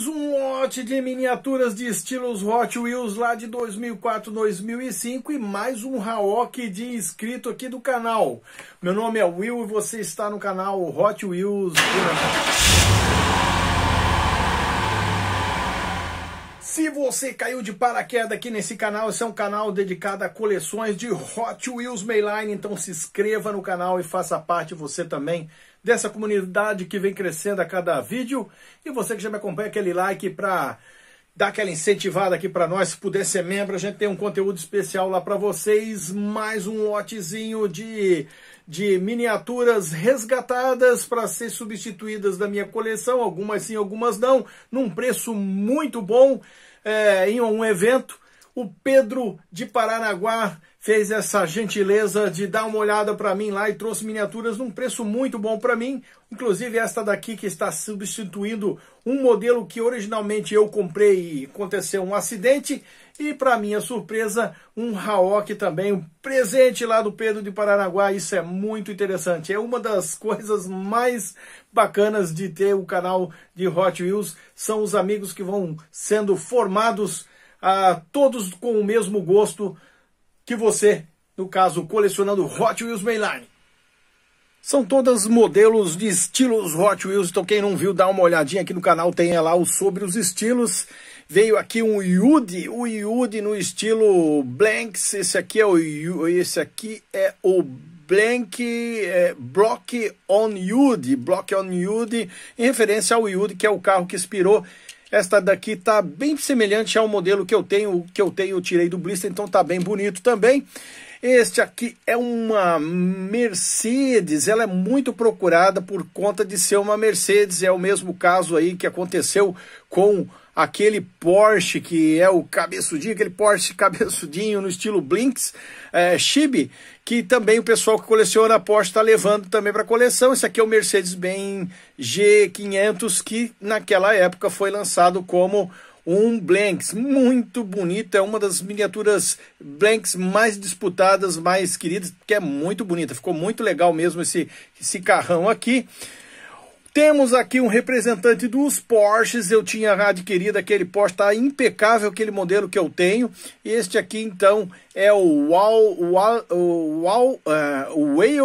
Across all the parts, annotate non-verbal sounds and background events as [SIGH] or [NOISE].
mais um lote de miniaturas de estilos Hot Wheels lá de 2004, 2005 e mais um Haok de inscrito aqui do canal. Meu nome é Will e você está no canal Hot Wheels Se você caiu de paraquedas aqui nesse canal, esse é um canal dedicado a coleções de Hot Wheels Mayline, então se inscreva no canal e faça parte você também dessa comunidade que vem crescendo a cada vídeo. E você que já me acompanha, aquele like para dar aquela incentivada aqui para nós. Se puder ser membro, a gente tem um conteúdo especial lá para vocês. Mais um lotezinho de, de miniaturas resgatadas para ser substituídas da minha coleção. Algumas sim, algumas não. Num preço muito bom, é, em um evento. O Pedro de Paranaguá fez essa gentileza de dar uma olhada para mim lá e trouxe miniaturas num preço muito bom para mim, inclusive esta daqui que está substituindo um modelo que originalmente eu comprei e aconteceu um acidente e para minha surpresa um Hawk também, um presente lá do Pedro de Paranaguá, isso é muito interessante, é uma das [LAUGHS] coisas mais bacanas de ter o canal de Hot Wheels, são os amigos que vão sendo formados a ah, todos com o mesmo gosto que você, no caso colecionando Hot Wheels Mainline. São todas modelos de estilos Hot Wheels, então quem não viu, dá uma olhadinha aqui no canal, tem lá o sobre os estilos. Veio aqui um Yude o Yude no estilo Blanks, esse aqui é o esse aqui é o Blank é, Block on Yude Block on Yude em referência ao Yude que é o carro que inspirou esta daqui tá bem semelhante ao modelo que eu tenho, que eu tenho, eu tirei do blister, então tá bem bonito também. Este aqui é uma Mercedes, ela é muito procurada por conta de ser uma Mercedes, é o mesmo caso aí que aconteceu com aquele Porsche que é o cabeçudinho, aquele Porsche [LAUGHS] cabeçudinho no estilo Blinks, é, Chibi, que também o pessoal que coleciona a Porsche está levando também para coleção. Esse aqui é o Mercedes-Benz G500, que naquela época foi lançado como um Blanks, muito bonito, é uma das miniaturas Blanks mais disputadas, mais queridas, que é muito bonita, ficou muito legal mesmo esse, esse carrão aqui. Temos aqui um representante dos Porsches, eu tinha adquirido aquele Porsche, tá impecável aquele modelo que eu tenho. Este aqui então é o Wal, Whale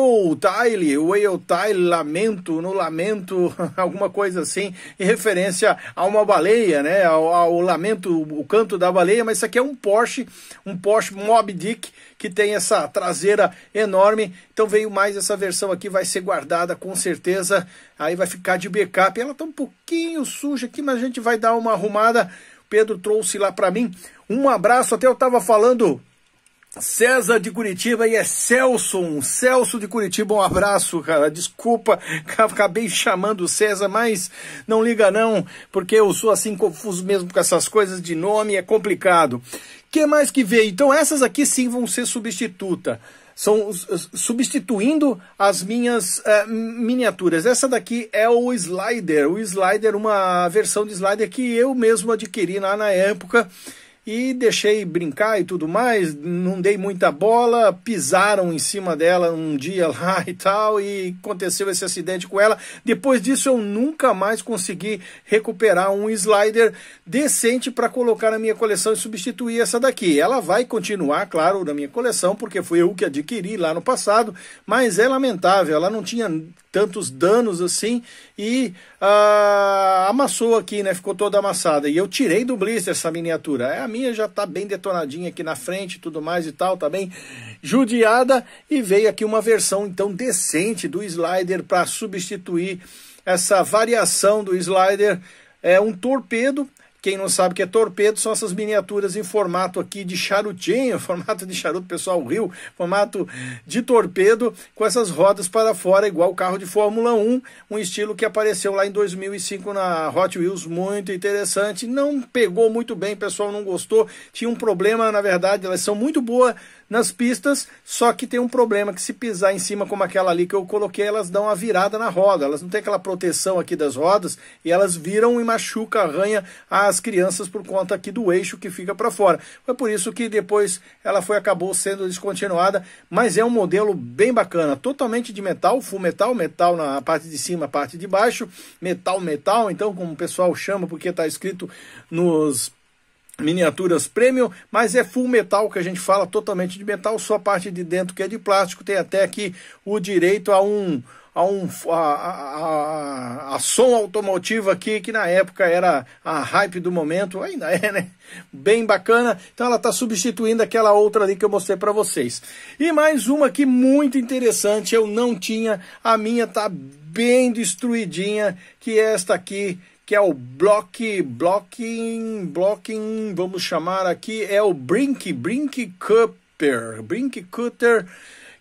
eh, Tile, Whale Tile Lamento, no Lamento, [LAUGHS] alguma coisa assim, em referência a uma baleia, né, ao, ao Lamento, o canto da baleia, mas isso aqui é um Porsche, um Porsche Mob Dick, que tem essa traseira enorme. Então veio mais essa versão aqui, vai ser guardada com certeza. Aí vai ficar de backup. Ela tá um pouquinho suja aqui, mas a gente vai dar uma arrumada. Pedro trouxe lá para mim. Um abraço, até eu tava falando César de Curitiba e é Celso, um Celso de Curitiba, um abraço, cara. Desculpa, [LAUGHS] acabei chamando o César, mas não liga não, porque eu sou assim confuso mesmo com essas coisas de nome, é complicado. Que mais que veio? Então essas aqui sim vão ser substituta. São substituindo as minhas uh, miniaturas. Essa daqui é o Slider, o Slider, uma versão de Slider que eu mesmo adquiri lá na época e deixei brincar e tudo mais, não dei muita bola, pisaram em cima dela um dia lá [LAUGHS] e tal, e aconteceu esse acidente com ela. Depois disso eu nunca mais consegui recuperar um slider decente para colocar na minha coleção e substituir essa daqui. Ela vai continuar, claro, na minha coleção, porque foi eu que adquiri lá no passado, mas é lamentável, ela não tinha tantos danos assim e ah, amassou aqui, né? Ficou toda amassada. E eu tirei do blister essa miniatura. É a minha já está bem detonadinha aqui na frente, tudo mais e tal, tá bem judiada. E veio aqui uma versão então decente do slider para substituir essa variação do slider, é um torpedo quem não sabe o que é torpedo são essas miniaturas em formato aqui de charutinho, [LAUGHS] formato de charuto, pessoal riu, formato de torpedo, com essas rodas para fora, igual o carro de Fórmula 1, um estilo que apareceu lá em 2005 na Hot Wheels, muito interessante. Não pegou muito bem, pessoal não gostou. Tinha um problema, na verdade, elas são muito boas nas pistas, só que tem um problema que se pisar em cima como aquela ali que eu coloquei, elas dão a virada na roda, elas não tem aquela proteção aqui das rodas e elas viram e machuca, arranha as as crianças por conta aqui do eixo que fica para fora. Foi por isso que depois ela foi acabou sendo descontinuada, mas é um modelo bem bacana, totalmente de metal, full metal, metal na parte de cima, parte de baixo, metal metal, então como o pessoal chama porque está escrito nos miniaturas premium, mas é full metal que a gente fala totalmente de metal, só a parte de dentro que é de plástico, tem até aqui o direito a um a, um, a, a, a, som automotiva aqui, que na época era a hype do momento, ainda é, né? Bem bacana. Então ela está substituindo aquela outra ali que eu mostrei para vocês. E mais uma aqui muito interessante, eu não tinha, a minha tá bem destruidinha, que é esta aqui, que é o block, blocking, blocking, vamos chamar aqui, é o Brink, Brink Cupper, Brink Cutter,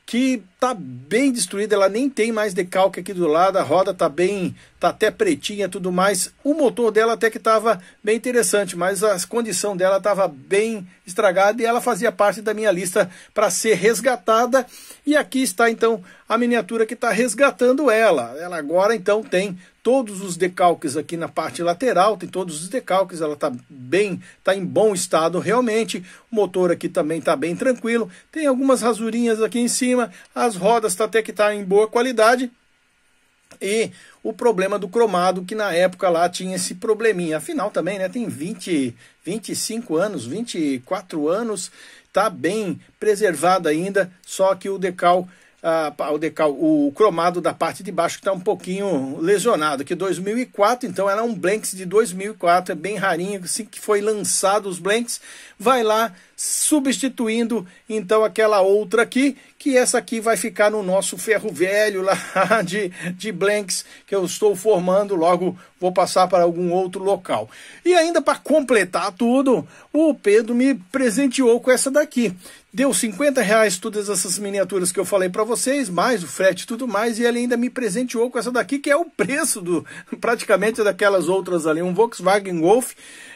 que tá bem destruída, ela nem tem mais decalque aqui do lado, a roda tá bem, tá até pretinha, tudo mais. O motor dela até que estava bem interessante, mas a condição dela estava bem estragada e ela fazia parte da minha lista para ser resgatada. E aqui está então a miniatura que está resgatando ela. Ela agora então tem todos os decalques aqui na parte lateral, tem todos os decalques, ela está bem, está em bom estado realmente, o motor aqui também está bem tranquilo, tem algumas rasurinhas aqui em cima, as rodas tá até que está em boa qualidade, e o problema do cromado, que na época lá tinha esse probleminha, afinal também né, tem 20, 25 anos, 24 anos, está bem preservado ainda, só que o decal a, o, decal, o cromado da parte de baixo que está um pouquinho lesionado, que 2004, então era um Blanks de 2004, é bem rarinho, assim que foi lançado os Blanks, vai lá, substituindo então aquela outra aqui, que essa aqui vai ficar no nosso ferro velho lá [LAUGHS] de, de blanks que eu estou formando, logo vou passar para algum outro local. E ainda para completar tudo, o Pedro me presenteou com essa daqui. Deu 50 reais todas essas miniaturas que eu falei para vocês, mais o frete e tudo mais, e ele ainda me presenteou com essa daqui, que é o preço do [LAUGHS] praticamente daquelas outras ali, um Volkswagen Golf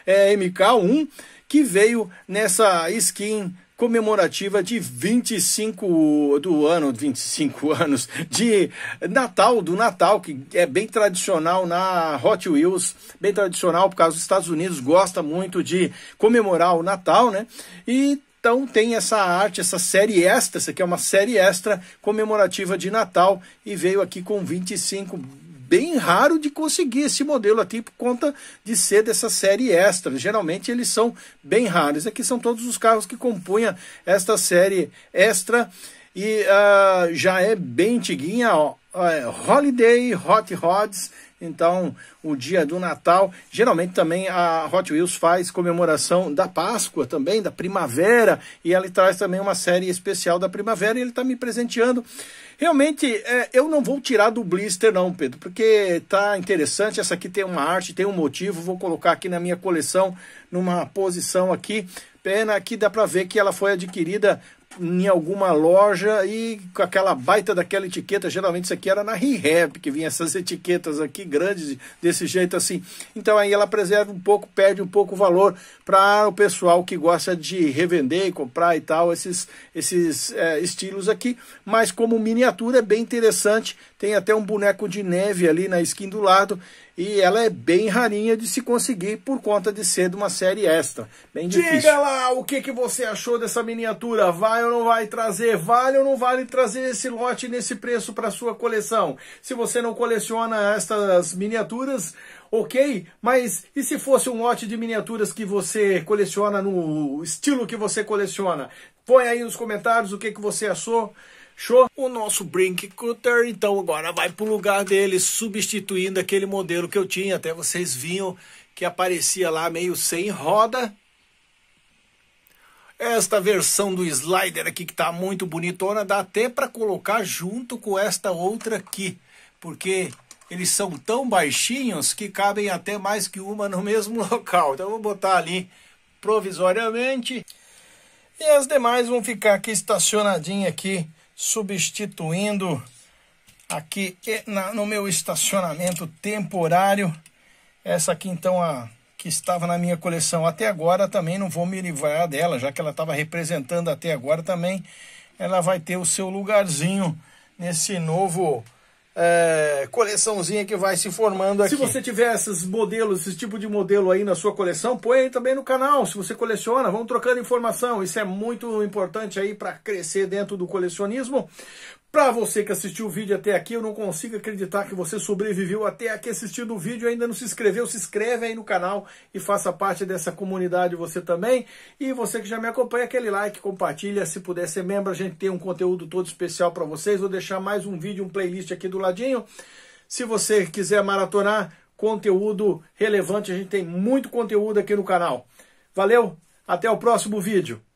é, MK1, que veio nessa skin comemorativa de 25 do ano, 25 [LAUGHS] anos de Natal, do Natal, que é bem tradicional na Hot Wheels, bem tradicional por causa dos Estados Unidos, gosta muito de comemorar o Natal, né? E então tem essa arte, essa série extra, essa aqui é uma série extra comemorativa de Natal e veio aqui com 25 bem raro de conseguir esse modelo aqui por conta de ser dessa série extra. Geralmente eles são bem raros. Aqui são todos os carros que compunham esta série extra e uh, já é bem antiguinha ó. Holiday Hot Rods então, o dia do Natal, geralmente também a Hot Wheels faz comemoração da Páscoa também, da primavera, e ela traz também uma série especial da primavera, e ele está me presenteando. Realmente, é, eu não vou tirar do blister não, Pedro, porque tá interessante, essa aqui tem uma arte, tem um motivo, vou colocar aqui na minha coleção, numa posição aqui, pena que dá para ver que ela foi adquirida em alguma loja e com aquela baita daquela etiqueta, geralmente isso aqui era na Rehab, que vinha essas etiquetas aqui grandes, desse jeito assim. Então aí ela preserva um pouco, perde um pouco o valor para o pessoal que gosta de revender e comprar e tal, esses, esses é, estilos aqui. Mas como miniatura é bem interessante, tem até um boneco de neve ali na skin do lado, e ela é bem rarinha de se conseguir por conta de ser de uma série extra. Bem difícil. Diga lá o que, que você achou dessa miniatura, vai vai ou não vai trazer, vale ou não vale trazer esse lote nesse preço para sua coleção. Se você não coleciona estas miniaturas, ok, mas e se fosse um lote de miniaturas que você coleciona no estilo que você coleciona? Põe aí nos comentários o que, que você achou. Show? O nosso Brink Cutter, então, agora vai para o lugar dele, substituindo aquele modelo que eu tinha. Até vocês viam que aparecia lá meio sem roda, esta versão do slider aqui que está muito bonitona, dá até para colocar junto com esta outra aqui, porque eles são tão baixinhos que cabem até mais que uma no mesmo [LAUGHS] local. Então vou botar ali provisoriamente. E as demais vão ficar aqui estacionadinha aqui, substituindo aqui na, no meu estacionamento temporário. Essa aqui então a que estava na minha coleção até agora, também não vou me livrar dela, já que ela estava representando até agora também. Ela vai ter o seu lugarzinho nesse novo é, coleçãozinha que vai se formando aqui. Se você tiver esses modelos, esse tipo de modelo aí na sua coleção, põe aí também no canal. Se você coleciona, vamos trocando informação. Isso é muito importante aí para crescer dentro do colecionismo. Para você que assistiu o vídeo até aqui, eu não consigo acreditar que você sobreviveu até aqui assistindo o vídeo e ainda não se inscreveu. Se inscreve aí no canal e faça parte dessa comunidade você também. E você que já me acompanha, aquele like, compartilha. Se puder ser membro, a gente tem um conteúdo todo especial para vocês. Vou deixar mais um vídeo, um playlist aqui do ladinho. Se você quiser maratonar conteúdo relevante, a gente tem muito conteúdo aqui no canal. Valeu, até o próximo vídeo.